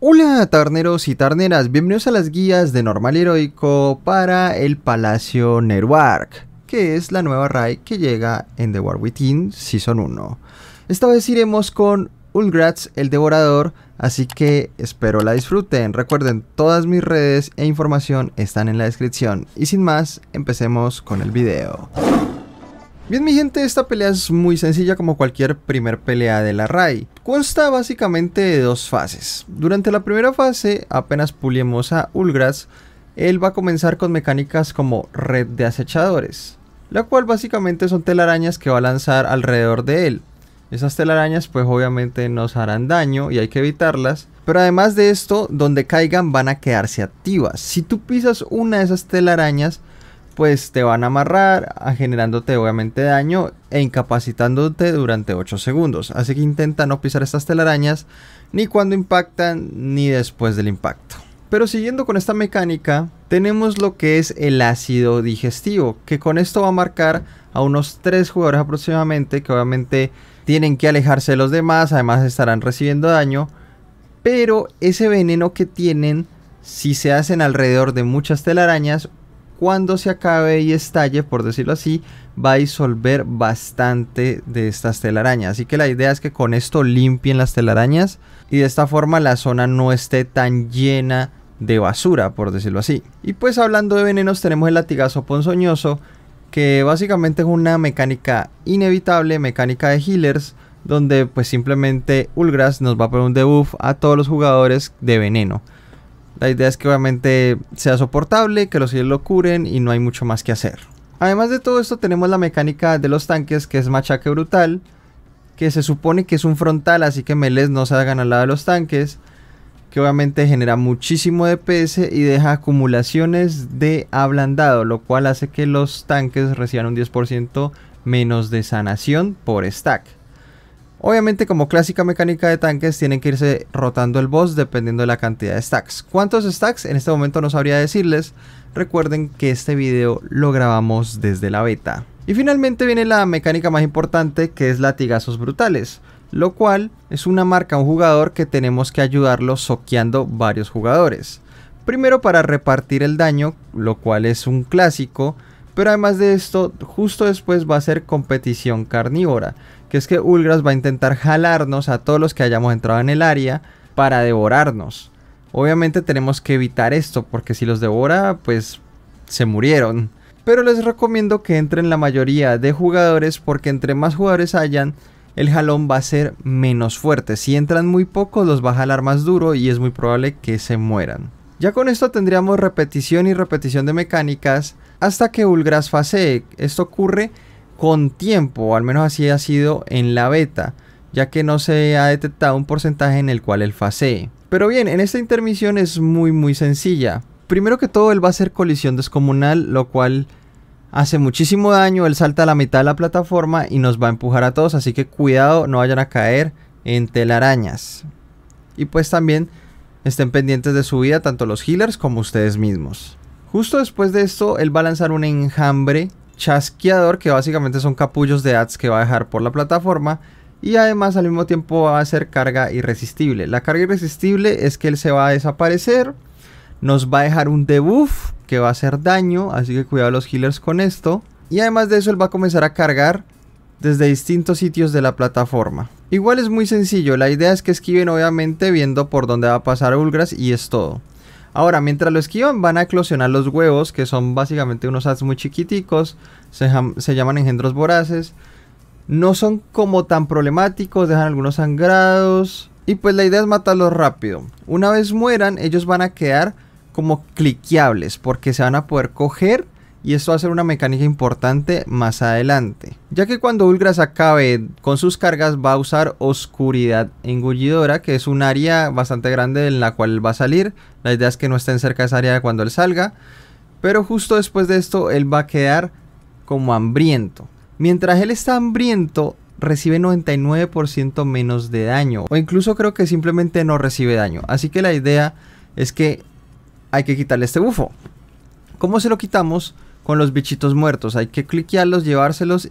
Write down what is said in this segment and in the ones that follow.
Hola tarneros y tarneras, bienvenidos a las guías de Normal Heroico para el Palacio Nerwark, que es la nueva raid que llega en The War Within Season 1. Esta vez iremos con Ulgratz el Devorador, así que espero la disfruten. Recuerden, todas mis redes e información están en la descripción. Y sin más, empecemos con el video. Bien mi gente, esta pelea es muy sencilla como cualquier primer pelea de la RAI. Consta básicamente de dos fases. Durante la primera fase, apenas puliemos a Ulgras, él va a comenzar con mecánicas como red de acechadores, la cual básicamente son telarañas que va a lanzar alrededor de él. Esas telarañas pues obviamente nos harán daño y hay que evitarlas, pero además de esto, donde caigan van a quedarse activas. Si tú pisas una de esas telarañas, pues te van a amarrar, generándote obviamente daño e incapacitándote durante 8 segundos. Así que intenta no pisar estas telarañas ni cuando impactan ni después del impacto. Pero siguiendo con esta mecánica, tenemos lo que es el ácido digestivo, que con esto va a marcar a unos 3 jugadores aproximadamente, que obviamente tienen que alejarse de los demás, además estarán recibiendo daño, pero ese veneno que tienen si se hacen alrededor de muchas telarañas cuando se acabe y estalle, por decirlo así, va a disolver bastante de estas telarañas. Así que la idea es que con esto limpien las telarañas y de esta forma la zona no esté tan llena de basura, por decirlo así. Y pues hablando de venenos tenemos el latigazo ponzoñoso, que básicamente es una mecánica inevitable, mecánica de healers, donde pues simplemente Ulgras nos va a poner un debuff a todos los jugadores de veneno. La idea es que obviamente sea soportable, que los hielos lo curen y no hay mucho más que hacer. Además de todo esto tenemos la mecánica de los tanques que es machaque brutal, que se supone que es un frontal así que meles no se hagan al lado de los tanques, que obviamente genera muchísimo DPS y deja acumulaciones de ablandado, lo cual hace que los tanques reciban un 10% menos de sanación por stack. Obviamente como clásica mecánica de tanques tienen que irse rotando el boss dependiendo de la cantidad de stacks. ¿Cuántos stacks? En este momento no sabría decirles. Recuerden que este video lo grabamos desde la beta. Y finalmente viene la mecánica más importante que es latigazos brutales. Lo cual es una marca a un jugador que tenemos que ayudarlo soqueando varios jugadores. Primero para repartir el daño, lo cual es un clásico. Pero además de esto, justo después va a ser competición carnívora que es que Ulgras va a intentar jalarnos a todos los que hayamos entrado en el área para devorarnos. Obviamente tenemos que evitar esto, porque si los devora, pues se murieron. Pero les recomiendo que entren la mayoría de jugadores, porque entre más jugadores hayan, el jalón va a ser menos fuerte. Si entran muy pocos, los va a jalar más duro y es muy probable que se mueran. Ya con esto tendríamos repetición y repetición de mecánicas hasta que Ulgras fasee. Esto ocurre con tiempo, al menos así ha sido en la beta, ya que no se ha detectado un porcentaje en el cual él facee. Pero bien, en esta intermisión es muy muy sencilla. Primero que todo él va a hacer colisión descomunal, lo cual hace muchísimo daño, él salta a la mitad de la plataforma y nos va a empujar a todos, así que cuidado, no vayan a caer en telarañas. Y pues también estén pendientes de su vida tanto los healers como ustedes mismos. Justo después de esto, él va a lanzar un enjambre chasqueador, que básicamente son capullos de ads que va a dejar por la plataforma. Y además al mismo tiempo va a hacer carga irresistible. La carga irresistible es que él se va a desaparecer. Nos va a dejar un debuff que va a hacer daño. Así que cuidado los healers con esto. Y además de eso él va a comenzar a cargar desde distintos sitios de la plataforma. Igual es muy sencillo. La idea es que esquiven obviamente viendo por dónde va a pasar Ulgras y es todo. Ahora, mientras lo esquivan, van a eclosionar los huevos, que son básicamente unos ads muy chiquiticos, se, se llaman engendros voraces. No son como tan problemáticos, dejan algunos sangrados. Y pues la idea es matarlos rápido. Una vez mueran, ellos van a quedar como cliqueables, porque se van a poder coger y esto va a ser una mecánica importante más adelante, ya que cuando Ulgras acabe con sus cargas va a usar Oscuridad Engullidora, que es un área bastante grande en la cual va a salir, la idea es que no estén cerca de esa área cuando él salga, pero justo después de esto él va a quedar como hambriento. Mientras él está hambriento, recibe 99% menos de daño, o incluso creo que simplemente no recibe daño, así que la idea es que hay que quitarle este bufo. ¿Cómo se lo quitamos? con los bichitos muertos. Hay que cliquearlos, llevárselos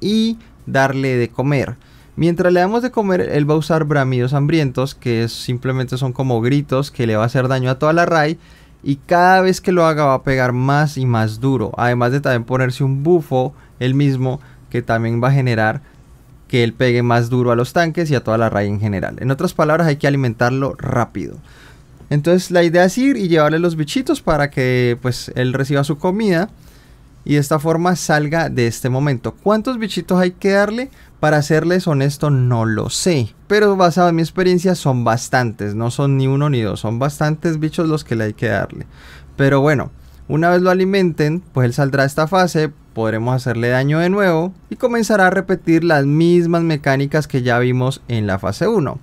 y darle de comer. Mientras le damos de comer, él va a usar bramidos hambrientos, que simplemente son como gritos que le va a hacer daño a toda la raid. Y cada vez que lo haga va a pegar más y más duro. Además de también ponerse un bufo él mismo, que también va a generar que él pegue más duro a los tanques y a toda la raid en general. En otras palabras, hay que alimentarlo rápido. Entonces la idea es ir y llevarle los bichitos para que pues él reciba su comida y de esta forma salga de este momento. ¿Cuántos bichitos hay que darle? Para serles honesto no lo sé, pero basado en mi experiencia son bastantes, no son ni uno ni dos, son bastantes bichos los que le hay que darle. Pero bueno, una vez lo alimenten, pues él saldrá a esta fase, podremos hacerle daño de nuevo y comenzará a repetir las mismas mecánicas que ya vimos en la fase 1,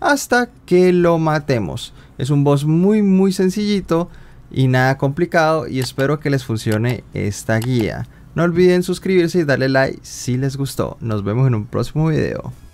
hasta que lo matemos. Es un boss muy muy sencillito, y nada complicado y espero que les funcione esta guía. No olviden suscribirse y darle like si les gustó. Nos vemos en un próximo video.